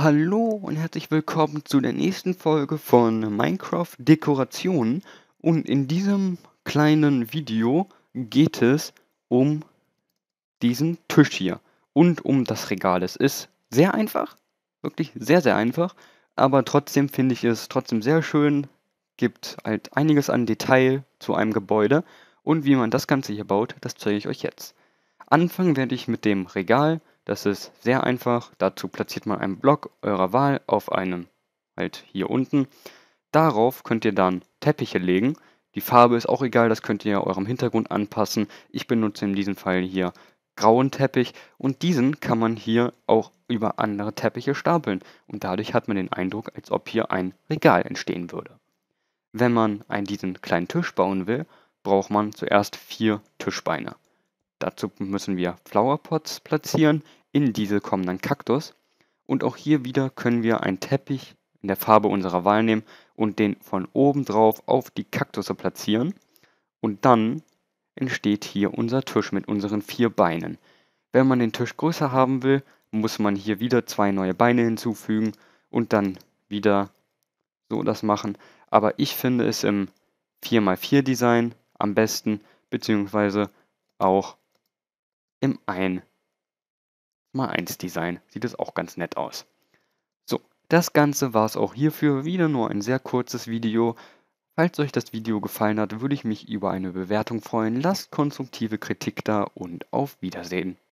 Hallo und herzlich willkommen zu der nächsten Folge von Minecraft Dekorationen. Und in diesem kleinen Video geht es um diesen Tisch hier und um das Regal. Es ist sehr einfach, wirklich sehr, sehr einfach, aber trotzdem finde ich es trotzdem sehr schön, gibt halt einiges an Detail zu einem Gebäude. Und wie man das Ganze hier baut, das zeige ich euch jetzt. Anfangen werde ich mit dem Regal das ist sehr einfach. Dazu platziert man einen Block eurer Wahl auf einem, halt hier unten. Darauf könnt ihr dann Teppiche legen. Die Farbe ist auch egal, das könnt ihr eurem Hintergrund anpassen. Ich benutze in diesem Fall hier grauen Teppich und diesen kann man hier auch über andere Teppiche stapeln und dadurch hat man den Eindruck, als ob hier ein Regal entstehen würde. Wenn man einen diesen kleinen Tisch bauen will, braucht man zuerst vier Tischbeine. Dazu müssen wir Flowerpots platzieren, in diese kommenden Kaktus. Und auch hier wieder können wir einen Teppich in der Farbe unserer Wahl nehmen und den von oben drauf auf die Kaktusse platzieren. Und dann entsteht hier unser Tisch mit unseren vier Beinen. Wenn man den Tisch größer haben will, muss man hier wieder zwei neue Beine hinzufügen und dann wieder so das machen. Aber ich finde es im 4x4 Design am besten, beziehungsweise auch im 1 5 1 Design sieht es auch ganz nett aus. So, das Ganze war es auch hierfür. Wieder nur ein sehr kurzes Video. Falls euch das Video gefallen hat, würde ich mich über eine Bewertung freuen. Lasst konstruktive Kritik da und auf Wiedersehen.